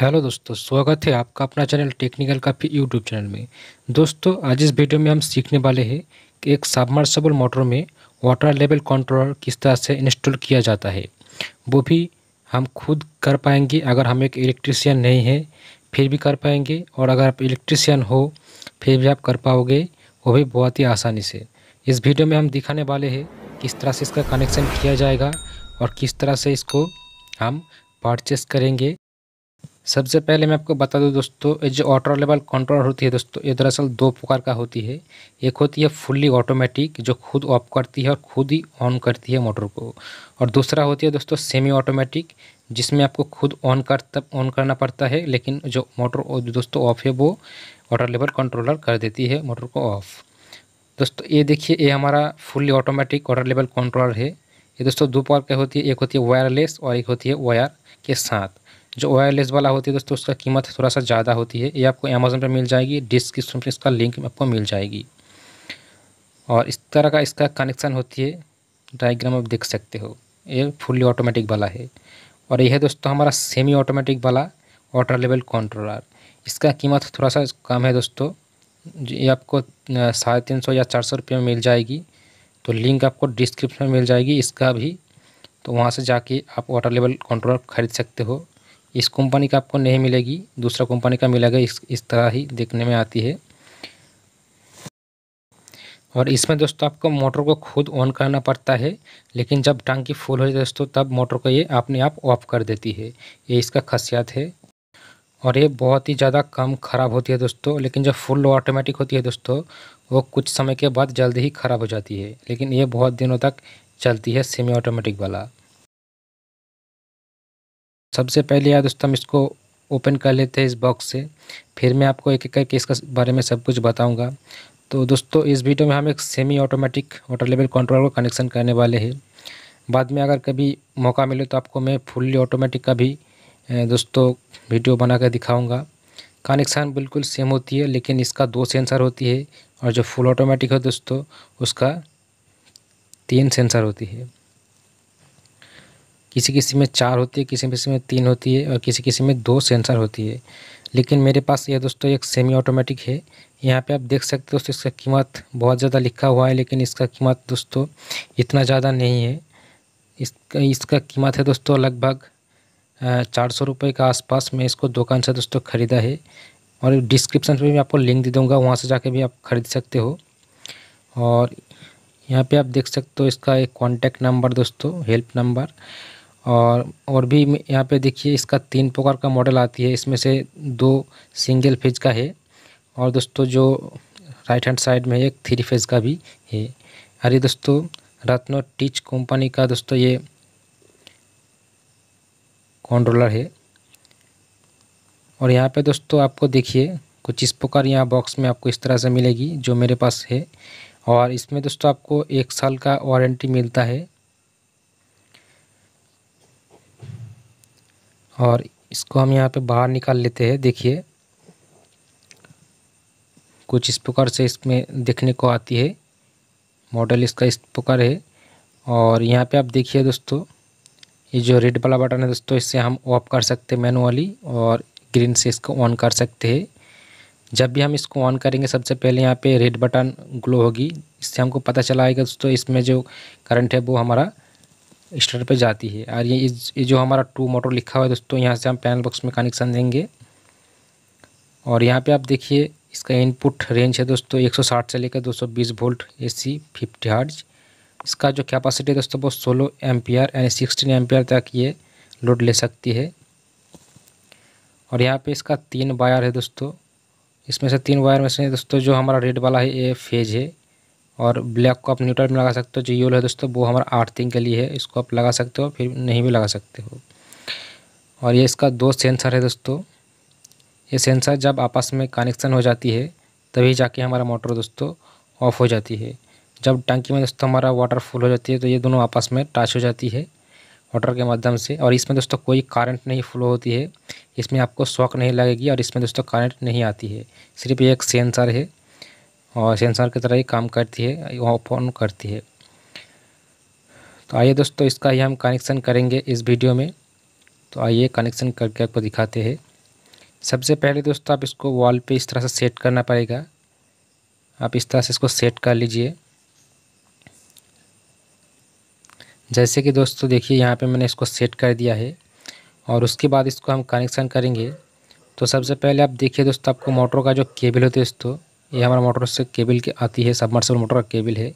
hello दोस्तों स्वागत है आपका अपना चैनल टेक्निकल का यूट्यूब चैनल में दोस्तों आज इस वीडियो में हम सीखने वाले हैं कि एक सबमर्सबल मोटर में वाटर लेवल कंट्रोलर किस तरह से इंस्टॉल किया जाता है वो भी हम खुद कर पाएंगे अगर हम एक इलेक्ट्रिशियन नहीं है फिर भी कर पाएंगे और अगर आप इलेक्ट्रिशियन हो फिर भी आप कर पाओगे वो भी बहुत ही आसानी से इस वीडियो में हम दिखाने वाले हैं किस तरह से इसका कनेक्शन किया जाएगा और किस तरह से इसको हम परचेस करेंगे सबसे पहले मैं आपको बता दूं दोस्तों ये जो ऑटो लेवल कंट्रोल होती है दोस्तों ये दरअसल दो प्रकार का होती है एक होती है फुल्ली ऑटोमेटिक जो खुद ऑफ करती है और खुद ही ऑन करती है मोटर को और दूसरा होती है दोस्तों सेमी ऑटोमेटिक जिसमें आपको खुद ऑन कर तब ऑन करना पड़ता है लेकिन जो मोटर दोस्तों ऑफ है वो ऑटो लेवल कंट्रोलर कर देती है मोटर को ऑफ़ दोस्तों ये देखिए ये हमारा fully automatic auto level controller है ये दोस्तों दो प्रकार की होती है एक होती है वायरलेस और एक होती है वायर के साथ जो वायरलेस वाला होती है दोस्तों उसका कीमत थोड़ा सा ज़्यादा होती है ये आपको अमेज़ोन पर मिल जाएगी डिस्क्रिप्शन इसका लिंक आपको मिल जाएगी और इस तरह का इसका कनेक्शन होती है डायग्राम आप देख सकते हो ये फुल्ली ऑटोमेटिक वाला है और यह है दोस्तों हमारा सेमी ऑटोमेटिक वाला वाटर लेवल कंट्रोलर इसका कीमत थोड़ा सा कम है दोस्तों ये आपको साढ़े तीन सौ या चार सौ रुपये में मिल जाएगी तो लिंक आपको डिस्क्रिप्शन में मिल जाएगी इसका भी तो वहाँ से जाके आप वाटर लेवल कंट्रोलर खरीद सकते हो इस कंपनी का आपको नहीं मिलेगी दूसरा कंपनी का मिलेगा इस इस तरह ही देखने में आती है और इसमें दोस्तों आपको मोटर को खुद ऑन करना पड़ता है लेकिन जब टंकी फुल हो जाए दोस्तों तब मोटर को ये अपने आप ऑफ कर देती है ये इसका खासियत है और ये बहुत ही ज़्यादा कम ख़राब होती है दोस्तों लेकिन जब फुल ऑटोमेटिक होती है दोस्तों वो कुछ समय के बाद जल्दी ही ख़राब हो जाती है लेकिन ये बहुत दिनों तक चलती है सेमी ऑटोमेटिक वाला सबसे पहले यार दोस्तों हम इसको ओपन कर लेते हैं इस बॉक्स से फिर मैं आपको एक एक करके इसका बारे में सब कुछ बताऊंगा तो दोस्तों इस वीडियो में हम एक semi automatic water level control को कनेक्शन करने वाले हैं बाद में अगर कभी मौका मिले तो आपको मैं फुल्ली ऑटोमेटिक का भी दोस्तों वीडियो बना कर दिखाऊँगा कनेक्शन बिल्कुल सेम होती है लेकिन इसका दो सेंसर होती है और जो फुल ऑटोमेटिक है दोस्तों उसका तीन सेंसर होती है किसी किसी में चार होती है किसी किसी में तीन होती है और किसी किसी में दो सेंसर होती है लेकिन मेरे पास यह दोस्तों एक सेमी ऑटोमेटिक है यहाँ पे आप देख सकते हो दोस्तों इसका कीमत बहुत ज़्यादा लिखा हुआ है लेकिन इसका कीमत दोस्तों इतना ज़्यादा नहीं है इसका इसका कीमत है दोस्तों लगभग चार सौ रुपये के आसपास मैं इसको दुकान से दोस्तों ख़रीदा है और डिस्क्रिप्शन में भी आपको लिंक दे दूँगा वहाँ से जाके भी आप ख़रीद सकते हो और यहाँ पर आप देख सकते हो इसका एक कॉन्टैक्ट नंबर दोस्तों हेल्प नंबर और और भी यहाँ पे देखिए इसका तीन प्रकार का मॉडल आती है इसमें से दो सिंगल फेज का है और दोस्तों जो राइट हैंड साइड में एक थ्री फेज का भी है अरे दोस्तों रत्नो टीच कंपनी का दोस्तों ये कंट्रोलर है और यहाँ पे दोस्तों आपको देखिए कुछ इस प्रकार यहाँ बॉक्स में आपको इस तरह से मिलेगी जो मेरे पास है और इसमें दोस्तों आपको एक साल का वारंटी मिलता है और इसको हम यहाँ पे बाहर निकाल लेते हैं देखिए कुछ इस प्रकार से इसमें देखने को आती है मॉडल इसका इस प्रकार है और यहाँ पे आप देखिए दोस्तों ये जो रेड वाला बटन है दोस्तों इससे हम ऑफ कर सकते हैं मैनुअली और ग्रीन से इसको ऑन कर सकते हैं जब भी हम इसको ऑन करेंगे सबसे पहले यहाँ पे रेड बटन ग्लो होगी इससे हमको पता चला आएगा दोस्तों इसमें जो करंट है वो हमारा स्टार्ट पे जाती है और ये ये जो हमारा टू मोटर लिखा हुआ है दोस्तों यहाँ से हम पैनल बॉक्स में कनेक्शन देंगे और यहाँ पे आप देखिए इसका इनपुट रेंज है दोस्तों 160 से लेकर 220 वोल्ट एसी 50 हार्ज इसका जो कैपेसिटी है दोस्तों वो सोलह एम्पियर यानी सिक्सटीन एम तक ये लोड ले सकती है और यहाँ पर इसका तीन वायर है दोस्तों इसमें से तीन वायर में से दोस्तों जो हमारा रेड वाला है ये फेज है और ब्लैक को आप न्यूट्रल में लगा सकते हो जो येलो है दोस्तों वो हमारा आर्थिंग के लिए है इसको आप लगा सकते हो फिर नहीं भी लगा सकते हो और ये इसका दो सेंसर है दोस्तों ये सेंसर जब आपस में कनेक्शन हो जाती है तभी जाके हमारा मोटर दोस्तों ऑफ हो जाती है जब टंकी में दोस्तों हमारा वाटर फुल हो जाती है तो ये दोनों आपस में टच हो जाती है वाटर के माध्यम से और इसमें दोस्तों कोई करंट नहीं फ्लो होती है इसमें आपको शॉक नहीं लगेगी और इसमें दोस्तों करंट नहीं आती है सिर्फ ये एक सेंसर है और सेंसर की तरह ही काम करती है ऑफ ऑन करती है तो आइए दोस्तों इसका ही हम कनेक्शन करेंगे इस वीडियो में तो आइए कनेक्शन करके आपको दिखाते हैं सबसे पहले दोस्तों आप इसको वॉल पे इस तरह से सेट करना पड़ेगा आप इस तरह से इसको सेट कर लीजिए जैसे कि दोस्तों देखिए यहाँ पे मैंने इसको सेट कर दिया है और उसके बाद इसको हम कनेक्शन करेंगे तो सबसे पहले आप देखिए दोस्तों आपको मोटर का जो केबल होता है दोस्तों ये हमारा मोटर से केबल के आती है सबमर्सिबल मोटर का केबल है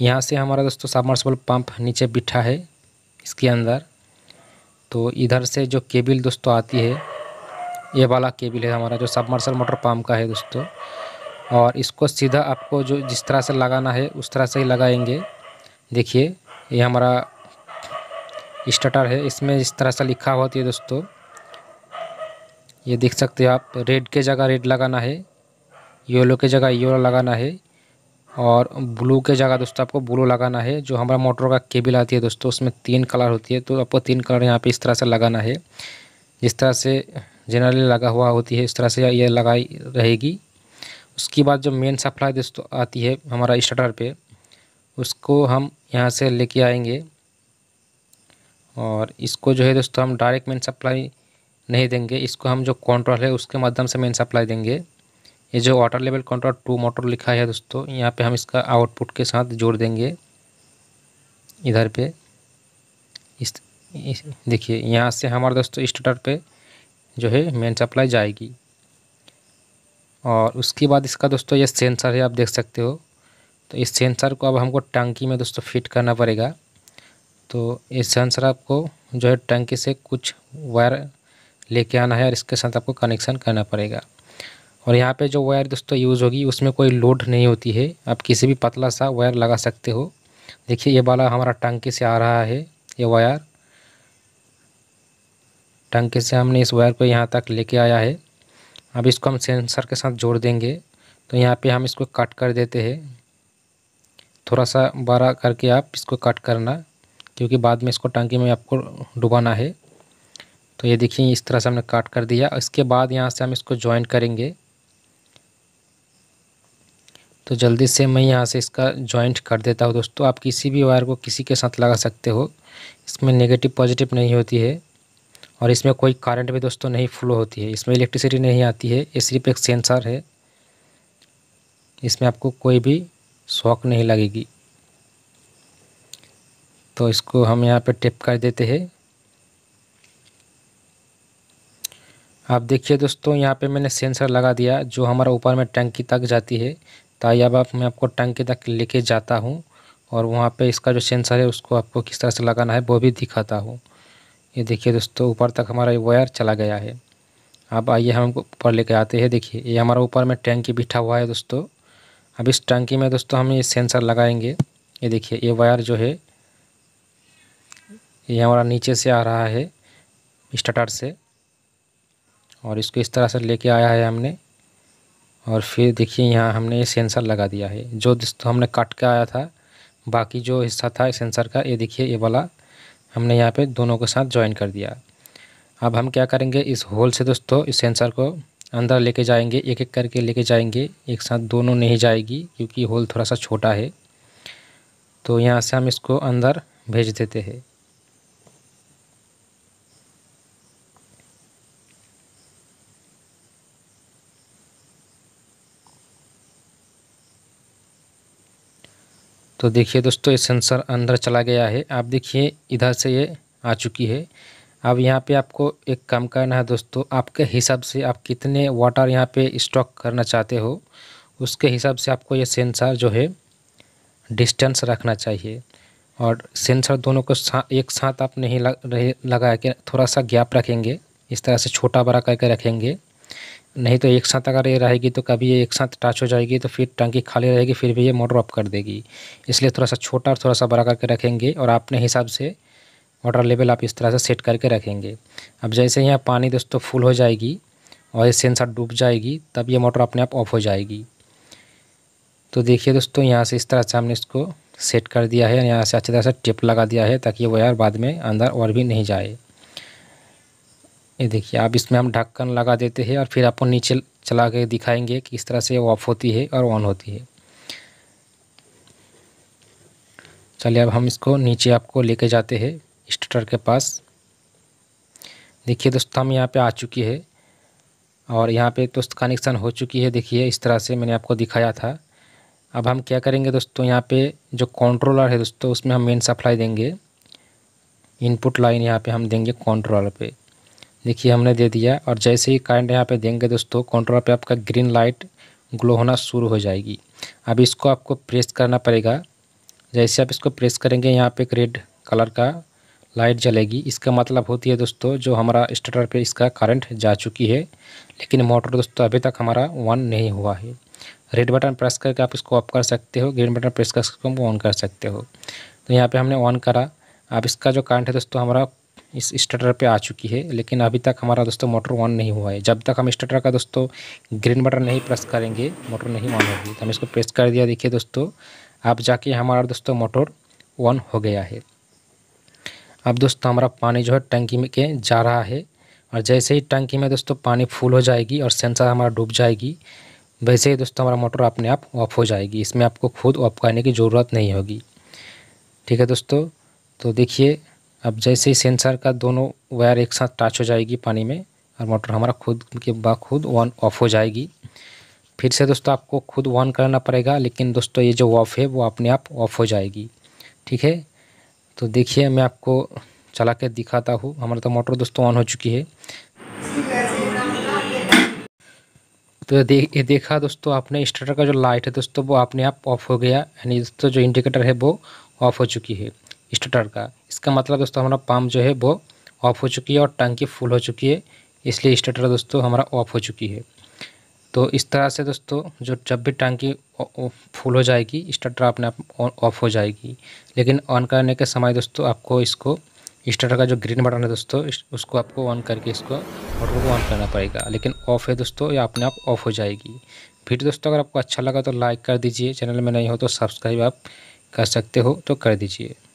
यहाँ से हमारा दोस्तों सबमर्सिबल पंप नीचे बिठा है इसके अंदर तो इधर से जो केबल दोस्तों आती है ये वाला केबल है हमारा जो सबमर्सल मोटर पंप का है दोस्तों और इसको सीधा आपको जो जिस तरह से लगाना है उस तरह से ही लगाएंगे देखिए ये हमारा स्टार्टर है इसमें इस तरह से लिखा होती तो है दोस्तों ये देख सकते हो आप रेड के जगह रेड लगाना है येलो के जगह येलो लगाना है और ब्लू के जगह दोस्तों आपको ब्लू लगाना है जो हमारा मोटर का केबल आती है दोस्तों उसमें तीन कलर होती है तो आपको तीन कलर यहाँ पे इस तरह से लगाना है जिस तरह से जनरली लगा हुआ होती है इस तरह से ये लगाई रहेगी उसके बाद जो मेन सप्लाई दोस्तों आती है हमारा स्टार्टर पे उसको हम यहाँ से लेके आएंगे और इसको जो है दोस्तों हम डायरेक्ट मेन सप्लाई नहीं देंगे इसको हम जो कंट्रोल है उसके माध्यम से मेन सप्लाई देंगे ये जो water level control to motor लिखा है दोस्तों यहाँ पे हम इसका आउटपुट के साथ जोड़ देंगे इधर पे इस, इस देखिए यहाँ से हमारे दोस्तों स्टूटर पे जो है मेन सप्लाई जाएगी और उसके बाद इसका दोस्तों ये सेंसर है आप देख सकते हो तो इस सेंसर को अब हमको टंकी में दोस्तों फिट करना पड़ेगा तो इस सेंसर आपको जो है टंकी से कुछ वायर लेके आना है और इसके साथ आपको कनेक्शन करना पड़ेगा और यहाँ पे जो वायर दोस्तों यूज़ होगी उसमें कोई लोड नहीं होती है आप किसी भी पतला सा वायर लगा सकते हो देखिए ये वाला हमारा टंकी से आ रहा है ये वायर टंकी से हमने इस वायर को यहाँ तक लेके आया है अब इसको हम सेंसर के साथ जोड़ देंगे तो यहाँ पे हम इसको कट कर देते हैं थोड़ा सा बड़ा करके आप इसको कट करना क्योंकि बाद में इसको टंकी में आपको डुबाना है तो ये देखिए इस तरह से हमने काट कर दिया इसके बाद यहाँ से हम इसको ज्वाइन करेंगे तो जल्दी से मैं यहाँ से इसका जॉइंट कर देता हूँ दोस्तों आप किसी भी वायर को किसी के साथ लगा सकते हो इसमें नेगेटिव पॉजिटिव नहीं होती है और इसमें कोई करंट भी दोस्तों नहीं फ्लो होती है इसमें इलेक्ट्रिसिटी नहीं आती है ये सिर्फ एक सेंसर है इसमें आपको कोई भी शॉक नहीं लगेगी तो इसको हम यहाँ पर टेप कर देते हैं आप देखिए दोस्तों यहाँ पे मैंने सेंसर लगा दिया जो हमारा ऊपर में टंकी तक जाती है ताकि तो अब आप मैं आपको टंकी तक लेके जाता हूँ और वहाँ पे इसका जो सेंसर है उसको आपको किस तरह से लगाना है वो भी दिखाता हूँ ये देखिए दोस्तों ऊपर तक हमारा ये वायर चला गया है अब आइए हम ऊपर लेके आते हैं देखिए ये हमारा ऊपर में टंकी बिठा हुआ है दोस्तों अब इस टंकी में दोस्तों हम ये सेंसर लगाएंगे ये देखिए ये वायर जो है ये हमारा नीचे से आ रहा है स्टार्टर से और इसको इस तरह से लेके आया है हमने और फिर देखिए यहाँ हमने ये सेंसर लगा दिया है जो तो हमने काट के आया था बाकी जो हिस्सा था सेंसर का ये देखिए ये वाला हमने यहाँ पे दोनों के साथ ज्वाइन कर दिया अब हम क्या करेंगे इस होल से दोस्तों इस सेंसर को अंदर लेके जाएंगे एक एक करके लेके जाएंगे एक साथ दोनों नहीं जाएगी क्योंकि होल थोड़ा सा छोटा है तो यहाँ से हम इसको अंदर भेज देते हैं तो देखिए दोस्तों ये सेंसर अंदर चला गया है आप देखिए इधर से ये आ चुकी है अब यहाँ पे आपको एक काम करना है दोस्तों आपके हिसाब से आप कितने वाटर यहाँ पे स्टॉक करना चाहते हो उसके हिसाब से आपको ये सेंसर जो है डिस्टेंस रखना चाहिए और सेंसर दोनों को सा, एक साथ आप नहीं लग, लगा कि थोड़ा सा गैप रखेंगे इस तरह से छोटा बड़ा करके रखेंगे नहीं तो एक साथ अगर ये रहेगी तो कभी ये एक साथ टच हो जाएगी तो फिर टंकी खाली रहेगी फिर भी ये मोटर ऑफ कर देगी इसलिए थोड़ा सा छोटा और थोड़ा सा बड़ा करके रखेंगे और अपने हिसाब से वाटर लेवल आप इस तरह से सेट करके रखेंगे अब जैसे यहाँ पानी दोस्तों फुल हो जाएगी और ये सेंसर डूब जाएगी तब ये मोटर अपने आप ऑफ हो जाएगी तो देखिए दोस्तों यहाँ से इस तरह से हमने इसको सेट कर दिया है यहाँ से अच्छी तरह से टिप लगा दिया है ताकि ये वायर बाद में अंदर और भी नहीं जाए ये देखिए आप इसमें हम ढक्कन लगा देते हैं और फिर आपको नीचे चला के दिखाएंगे कि इस तरह से ऑफ होती है और ऑन होती है चलिए अब हम इसको नीचे आपको लेके जाते हैं स्टार्टर के पास देखिए दोस्तों हम यहाँ पे आ चुकी है और यहाँ पे दोस्त कनेक्शन हो चुकी है देखिए इस तरह से मैंने आपको दिखाया था अब हम क्या करेंगे दोस्तों यहाँ पे जो कंट्रोलर है दोस्तों उसमें हम मेन सप्लाई देंगे इनपुट लाइन यहाँ पे हम देंगे कंट्रोलर पे देखिए हमने दे दिया और जैसे ही करंट यहाँ पे देंगे दोस्तों कंट्रोलर पे आपका ग्रीन लाइट ग्लो होना शुरू हो जाएगी अब इसको आपको प्रेस करना पड़ेगा जैसे आप इसको प्रेस करेंगे यहाँ पे एक रेड कलर का लाइट जलेगी इसका मतलब होती है दोस्तों जो हमारा स्टार्टर पे इसका करंट जा चुकी है लेकिन मोटर दोस्तों अभी तक हमारा ऑन नहीं हुआ है रेड बटन प्रेस करके आप इसको ऑफ कर सकते हो ग्रीन बटन प्रेस करके ऑन कर सकते हो तो यहाँ पर हमने ऑन करा अब इसका जो करंट है दोस्तों हमारा इस स्टार्टर पे आ चुकी है लेकिन अभी तक हमारा दोस्तों मोटर ऑन नहीं हुआ है जब तक हम स्टार्टर का दोस्तों ग्रीन बटन नहीं प्रेस करेंगे मोटर नहीं ऑन होगी तो हम इसको प्रेस कर दिया देखिए दोस्तों अब जाके हमारा दोस्तों मोटर ऑन हो गया है अब दोस्तों हमारा पानी जो है टंकी में के जा रहा है और जैसे ही टंकी में दोस्तों पानी फुल हो जाएगी और सेंसर हमारा डूब जाएगी वैसे ही दोस्तों हमारा मोटर अपने आप ऑफ हो जाएगी इसमें आपको खुद ऑफ करने की ज़रूरत नहीं होगी ठीक है दोस्तों तो देखिए अब जैसे ही सेंसर का दोनों वायर एक साथ टच हो जाएगी पानी में और मोटर हमारा खुद के खुद ऑन ऑफ हो जाएगी फिर से दोस्तों आपको खुद ऑन करना पड़ेगा लेकिन दोस्तों ये जो ऑफ़ है वो अपने आप ऑफ हो जाएगी ठीक है तो देखिए मैं आपको चला के दिखाता हूँ हमारा तो मोटर दोस्तों ऑन हो चुकी है तो दे, ये देखा दोस्तों आपने स्टार्टर का जो लाइट है दोस्तों वो अपने आप ऑफ हो गया यानी दोस्तों जो इंडिकेटर है वो ऑफ हो चुकी है स्टार्टर का इसका मतलब दोस्तों हमारा पम्प जो है वो ऑफ हो चुकी है और टंकी फुल हो चुकी है इसलिए स्टार्टर दोस्तों हमारा ऑफ हो चुकी है तो इस तरह से दोस्तों जो जब भी टंकी फुल हो जाएगी स्टार्टर अपने आप ऑफ हो जाएगी लेकिन ऑन करने के समय दोस्तों आपको इसको स्टार्टर का जो ग्रीन बटन है दोस्तों उसको आपको ऑन करके इसको मोटर को ऑन करना पड़ेगा लेकिन ऑफ़ है दोस्तों या अपने आप ऑफ हो जाएगी फिर दोस्तों अगर आपको अच्छा लगा तो लाइक कर दीजिए चैनल में नहीं हो तो सब्सक्राइब आप कर सकते हो तो कर दीजिए